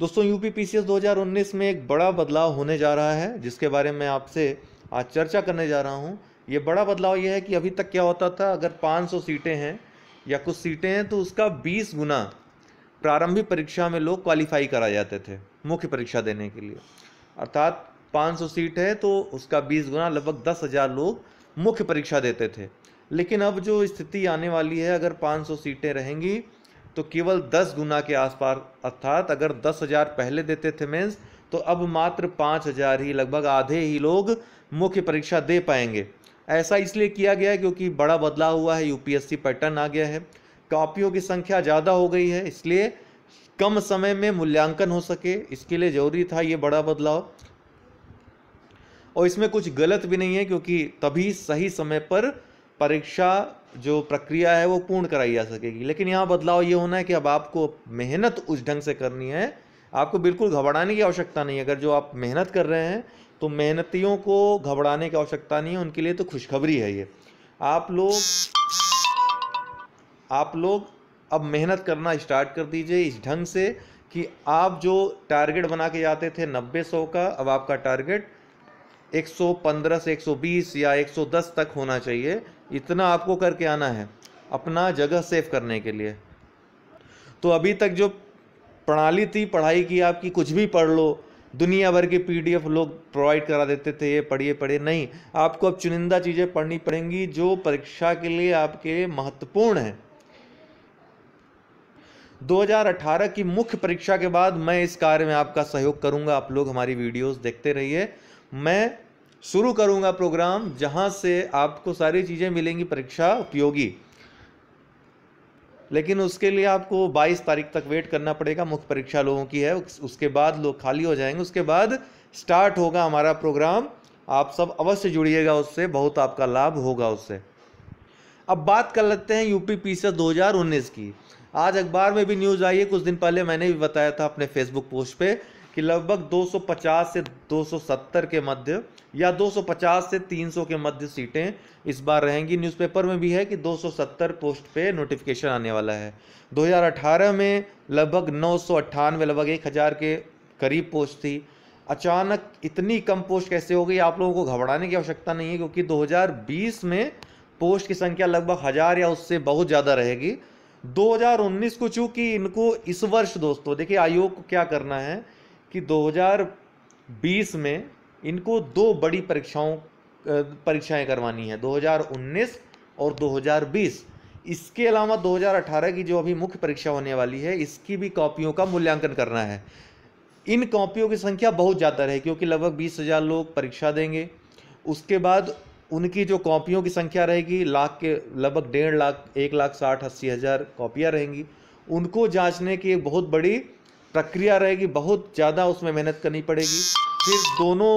दोस्तों UP P 2019 में एक बड़ा बदलाव होने जा रहा है जिसके बारे में आपसे आज चर्चा करने जा रहा हूँ ये बड़ा बदलाव यह है कि अभी तक क्या होता था अगर 500 सीटें हैं या कुछ सीटें हैं तो उसका 20 गुना प्रारंभिक परीक्षा में लोग क्वालिफाई करा जाते थे मुख्य परीक्षा देने के लिए अर्थात 500 सीट है तो उसका 20 गुना लगभग दस हज़ार लोग मुख्य परीक्षा देते थे लेकिन अब जो स्थिति आने वाली है अगर 500 सीटें रहेंगी तो केवल दस गुना के आसपास अर्थात अगर दस हज़ार पहले देते थे मेंस तो अब मात्र पाँच हज़ार ही लगभग आधे ही लोग मुख्य परीक्षा दे पाएंगे ऐसा इसलिए किया गया है क्योंकि बड़ा बदलाव हुआ है यूपीएससी पैटर्न आ गया है कॉपियों की संख्या ज़्यादा हो गई है इसलिए कम समय में मूल्यांकन हो सके इसके लिए ज़रूरी था ये बड़ा बदलाव और इसमें कुछ गलत भी नहीं है क्योंकि तभी सही समय पर परीक्षा जो प्रक्रिया है वो पूर्ण कराई जा सकेगी लेकिन यहाँ बदलाव ये होना है कि अब आपको मेहनत उस ढंग से करनी है आपको बिल्कुल घबराने की आवश्यकता नहीं है अगर जो आप मेहनत कर रहे हैं तो मेहनतियों को घबराने की आवश्यकता नहीं है उनके लिए तो खुशखबरी है ये आप लोग आप लोग अब मेहनत करना स्टार्ट कर दीजिए इस ढंग से कि आप जो टारगेट बना के जाते थे नब्बे सौ का अब आपका टारगेट 115 से 120 या 110 तक होना चाहिए इतना आपको करके आना है अपना जगह सेफ करने के लिए तो अभी तक जो प्रणाली थी पढ़ाई की आपकी कुछ भी पढ़ लो दुनिया भर के पीडीएफ लोग प्रोवाइड करा देते थे ये पढ़िए पढ़िए नहीं आपको अब चुनिंदा चीज़ें पढ़नी पड़ेंगी जो परीक्षा के लिए आपके लिए महत्वपूर्ण है 2018 की मुख्य परीक्षा के बाद मैं इस कार्य में आपका सहयोग करूंगा आप लोग हमारी वीडियोस देखते रहिए मैं शुरू करूंगा प्रोग्राम जहां से आपको सारी चीज़ें मिलेंगी परीक्षा उपयोगी लेकिन उसके लिए आपको 22 तारीख तक वेट करना पड़ेगा मुख्य परीक्षा लोगों की है उसके बाद लोग खाली हो जाएंगे उसके बाद स्टार्ट होगा हमारा प्रोग्राम आप सब अवश्य जुड़िएगा उससे बहुत आपका लाभ होगा उससे अब बात कर लेते हैं यूपी पी सी की आज अखबार में भी न्यूज़ आई है कुछ दिन पहले मैंने भी बताया था अपने फेसबुक पोस्ट पे कि लगभग 250 से 270 के मध्य या 250 से 300 के मध्य सीटें इस बार रहेंगी न्यूज़पेपर में भी है कि 270 पोस्ट पे नोटिफिकेशन आने वाला है 2018 में लगभग नौ लगभग एक के करीब पोस्ट थी अचानक इतनी कम पोस्ट कैसे हो गई आप लोगों को घबराने की आवश्यकता नहीं है क्योंकि 2020 में पोस्ट की संख्या लगभग हज़ार या उससे बहुत ज़्यादा रहेगी 2019 को चूंकि इनको इस वर्ष दोस्तों देखिए आयोग को क्या करना है कि 2020 में इनको दो बड़ी परीक्षाओं परीक्षाएं करवानी है 2019 और 2020 इसके अलावा 2018 की जो अभी मुख्य परीक्षा होने वाली है इसकी भी कॉपियों का मूल्यांकन करना है इन कॉपियों की संख्या बहुत ज़्यादा रहे क्योंकि लगभग बीस हज़ार लोग परीक्षा देंगे उसके बाद उनकी जो कॉपियों की संख्या रहेगी लाख के लगभग डेढ़ लाख एक लाख साठ अस्सी हज़ार कॉपियाँ रहेंगी उनको जांचने की एक बहुत बड़ी प्रक्रिया रहेगी बहुत ज़्यादा उसमें मेहनत करनी पड़ेगी फिर दोनों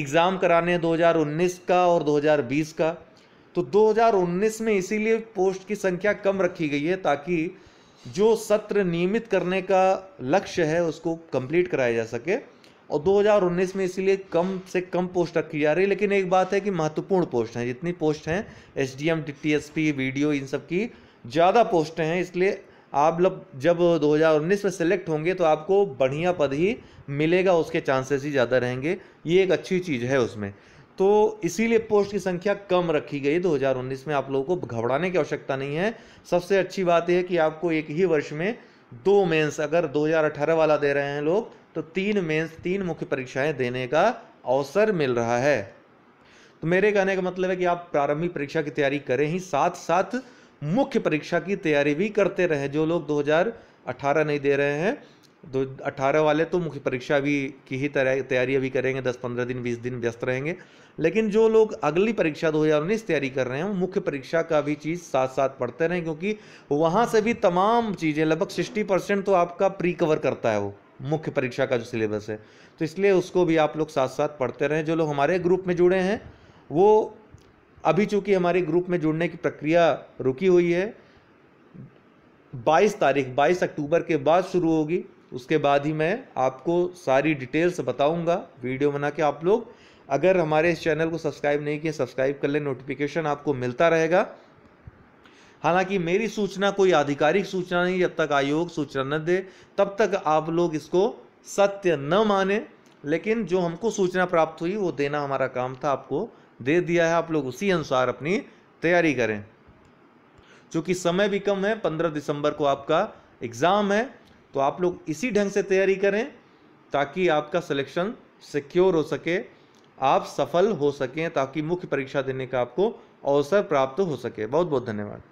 एग्ज़ाम कराने 2019 का और 2020 का तो 2019 में इसीलिए पोस्ट की संख्या कम रखी गई है ताकि जो सत्र नियमित करने का लक्ष्य है उसको कंप्लीट कराया जा सके और 2019 में इसीलिए कम से कम पोस्ट रखी जा रही है लेकिन एक बात है कि महत्वपूर्ण पोस्ट हैं जितनी पोस्ट हैं S D M T S P O इन सब की ज़्यादा पोस्टें हैं इसलिए आप लोग जब 2019 में सेलेक्ट होंगे तो आपको बढ़िया पद ही मिलेगा उसके चांसेस ही ज़्यादा रहेंगे ये एक अच्छी चीज़ है उसमें तो इसीलिए पोस्ट की संख्या कम रखी गई 2019 में आप लोगों को घबराने की आवश्यकता नहीं है सबसे अच्छी बात यह है कि आपको एक ही वर्ष में दो मेंस अगर 2018 वाला दे रहे हैं लोग तो तीन मेंस तीन मुख्य परीक्षाएं देने का अवसर मिल रहा है तो मेरे कहने का मतलब है कि आप प्रारंभिक परीक्षा की तैयारी करें ही साथ साथ मुख्य परीक्षा की तैयारी भी करते रहे जो लोग 2018 नहीं दे रहे हैं दो अठारह वाले तो मुख्य परीक्षा भी की ही तरह तैयारी अभी करेंगे दस पंद्रह दिन बीस दिन व्यस्त रहेंगे लेकिन जो लोग अगली परीक्षा दो हज़ार उन्नीस तैयारी कर रहे हैं वो मुख्य परीक्षा का भी चीज़ साथ साथ पढ़ते रहें क्योंकि वहाँ से भी तमाम चीज़ें लगभग सिक्सटी परसेंट तो आपका प्री कवर करता है वो मुख्य परीक्षा का जो सिलेबस है तो इसलिए उसको भी आप लोग साथ साथ पढ़ते रहें जो लोग हमारे ग्रुप में जुड़े हैं वो अभी चूंकि हमारे ग्रुप में जुड़ने की प्रक्रिया रुकी हुई है 22 तारीख 22 अक्टूबर के बाद शुरू होगी उसके बाद ही मैं आपको सारी डिटेल्स बताऊंगा वीडियो बना के आप लोग अगर हमारे इस चैनल को सब्सक्राइब नहीं किया सब्सक्राइब कर लें नोटिफिकेशन आपको मिलता रहेगा हालांकि मेरी सूचना कोई आधिकारिक सूचना नहीं जब तक आयोग सूचना न दे तब तक आप लोग इसको सत्य न माने लेकिन जो हमको सूचना प्राप्त हुई वो देना हमारा काम था आपको दे दिया है आप लोग उसी अनुसार अपनी तैयारी करें चूँकि समय भी कम है पंद्रह दिसंबर को आपका एग्ज़ाम है तो आप लोग इसी ढंग से तैयारी करें ताकि आपका सिलेक्शन सिक्योर हो सके आप सफल हो सकें ताकि मुख्य परीक्षा देने का आपको अवसर प्राप्त हो सके बहुत बहुत धन्यवाद